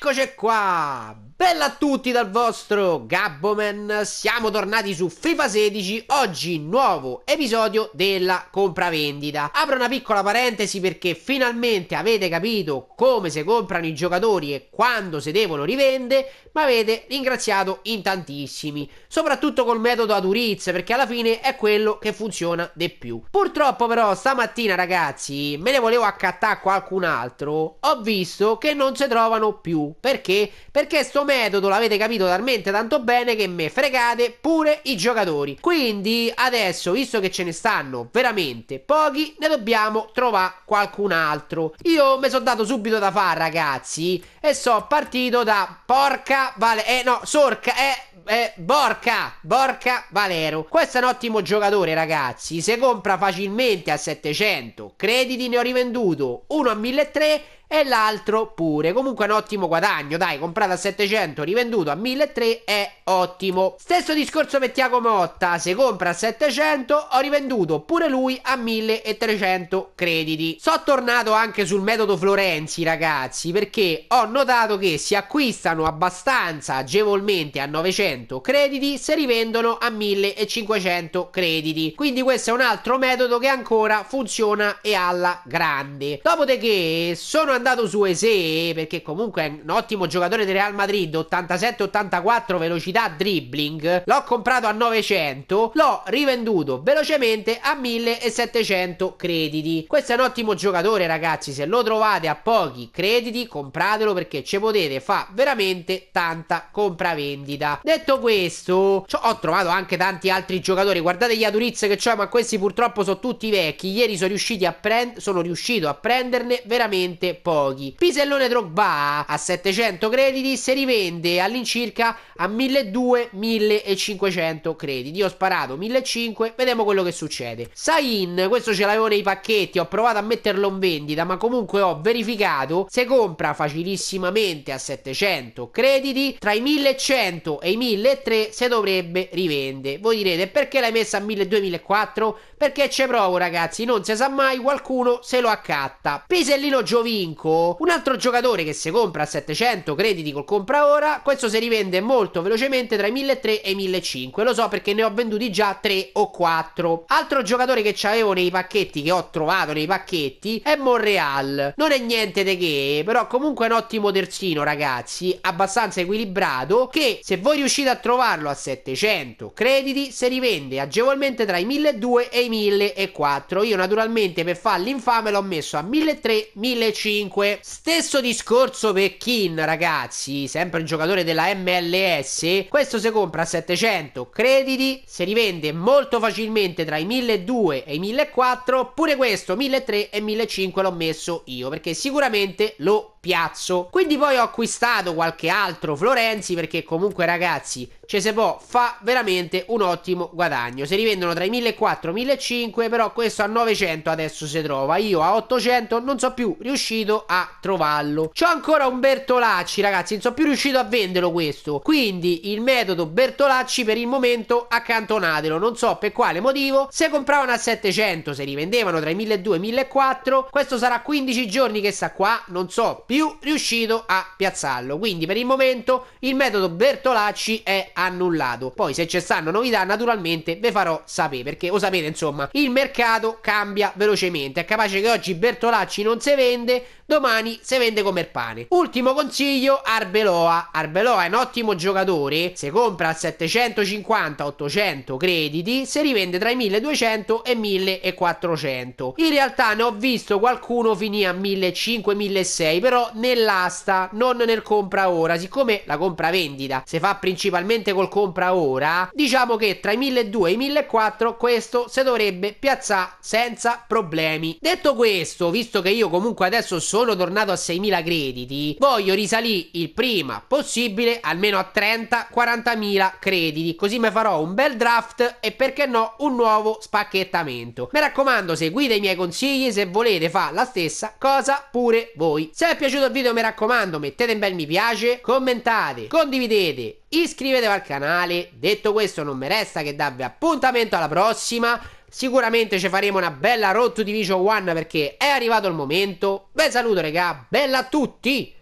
Eccoci qua! Bella a tutti dal vostro Gabboman, siamo tornati su FIFA 16, oggi nuovo episodio della compravendita. Apro una piccola parentesi perché finalmente avete capito come si comprano i giocatori e quando si devono rivende, ma avete ringraziato in tantissimi, soprattutto col metodo Aduriz perché alla fine è quello che funziona di più. Purtroppo però stamattina ragazzi me ne volevo accattare qualcun altro, ho visto che non si trovano più perché? Perché sto metodo l'avete capito talmente tanto bene che me fregate pure i giocatori. Quindi adesso, visto che ce ne stanno veramente pochi, ne dobbiamo trovare qualcun altro. Io mi sono dato subito da fare, ragazzi, e sono partito da Porca Vale... Eh no, Sorca, eh... Eh, Borca, Borca Valero. Questo è un ottimo giocatore, ragazzi. Se compra facilmente a 700 crediti, ne ho rivenduto uno a 1300 e l'altro pure. Comunque è un ottimo guadagno, dai, comprato a 700, rivenduto a 1300 è ottimo. Stesso discorso per Tiago Motta, se compra a 700 ho rivenduto pure lui a 1300 crediti. Sono tornato anche sul metodo Florenzi, ragazzi, perché ho notato che si acquistano abbastanza agevolmente a 900 crediti se rivendono a 1500 crediti. Quindi questo è un altro metodo che ancora funziona e alla grande. Dopodiché sono andato su Ese perché comunque è un ottimo giocatore del Real Madrid, 87-84 velocità dribbling. L'ho comprato a 900, l'ho rivenduto velocemente a 1700 crediti. Questo è un ottimo giocatore, ragazzi, se lo trovate a pochi crediti, compratelo perché ci potete fa veramente tanta compravendita. Detto questo, ho trovato anche tanti altri giocatori. Guardate gli Aduriz che c'ho, ma questi purtroppo sono tutti vecchi. Ieri sono riusciti a prendere sono riuscito a prenderne veramente pochi pochi. Pisellone Drogba a 700 crediti si rivende all'incirca a 1200-1500 crediti. Io ho sparato 1500, vediamo quello che succede. Sain, questo ce l'avevo nei pacchetti, ho provato a metterlo in vendita, ma comunque ho verificato se compra facilissimamente a 700 crediti tra i 1100 e i 1300 se dovrebbe rivende. Voi direte perché l'hai messa a 1200-1400? Perché ci provo ragazzi, non si sa mai, qualcuno se lo accatta. Pisellino Giovinco Zinchenko, un altro giocatore che si compra a 700 crediti col compra ora, questo si rivende molto velocemente tra i 1.300 e i 1.500, lo so perché ne ho venduti già 3 o 4. Altro giocatore che c'avevo nei pacchetti, che ho trovato nei pacchetti, è Monreal. Non è niente di che, però comunque è un ottimo terzino, ragazzi, abbastanza equilibrato, che se voi riuscite a trovarlo a 700 crediti, si rivende agevolmente tra i 1.200 e i 1.400. Io naturalmente per fare l'infame l'ho messo a 1.300, 1.500. 5. Stesso discorso per Kin, ragazzi, sempre il giocatore della MLS. Questo si compra a 700 crediti, si rivende molto facilmente tra i 1200 e i 1400. Pure questo, 1300 e 1500 l'ho messo io perché sicuramente lo Piazzo. Quindi poi ho acquistato qualche altro Florenzi perché comunque ragazzi se può fa veramente un ottimo guadagno. Si rivendono tra i 1.400 e i 1.500 però questo a 900 adesso si trova. Io a 800 non so più riuscito a trovarlo. C'ho ancora un Bertolacci ragazzi non sono più riuscito a venderlo questo. Quindi il metodo Bertolacci per il momento accantonatelo. Non so per quale motivo. Se compravano a 700 se rivendevano tra i 1.200 e i 1.400 questo sarà 15 giorni che sta qua. Non so più riuscito a piazzarlo. Quindi per il momento il metodo Bertolacci è annullato. Poi se ci stanno novità naturalmente ve farò sapere perché lo sapete insomma il mercato cambia velocemente. È capace che oggi Bertolacci non si vende, domani si vende come il pane. Ultimo consiglio Arbeloa. Arbeloa è un ottimo giocatore, se compra a 750-800 crediti, se rivende tra i 1200 e 1400. In realtà ne ho visto qualcuno finì a 1500-1600, però però nell'asta, non nel compra ora. Siccome la compra vendita si fa principalmente col compra ora, diciamo che tra i 1200 e i 1400 questo si dovrebbe piazzare senza problemi. Detto questo, visto che io comunque adesso sono tornato a 6000 crediti, voglio risalire il prima possibile almeno a 30-40.000 crediti, così mi farò un bel draft e perché no un nuovo spacchettamento. Mi raccomando, seguite i miei consigli se volete fare la stessa cosa pure voi. Se è piaciuto piaciuto il video mi raccomando mettete un bel mi piace, commentate, condividete, iscrivetevi al canale. Detto questo non mi resta che darvi appuntamento alla prossima. Sicuramente ci faremo una bella Road to Division 1 perché è arrivato il momento. Bel saluto regà, bella a tutti!